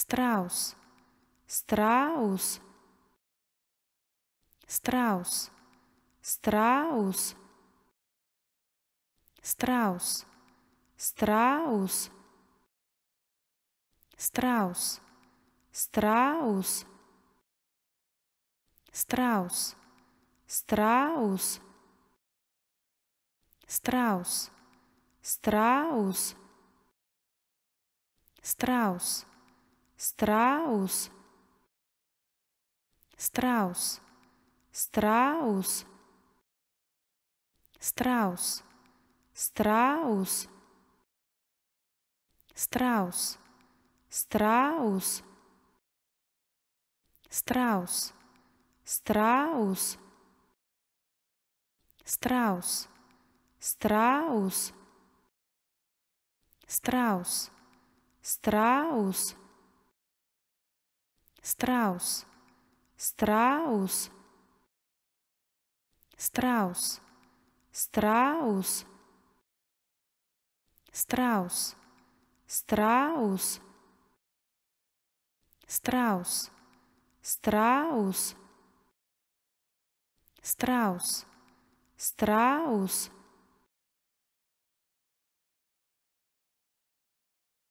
Strauss, Strauss, Strauss, Strauss, Strauss, Strauss, Strauss, Strauss, Strauss, Strauss, Strauss, Strauss, Strauss. Страус. Страус. Страус. Страус. Страус. Страус. Страус. Страус. Страус. Страус. Страус. Страус. Страус. Straus, Straus, Straus, Straus, Straus, Straus, Straus, Straus Strauss, Strauss.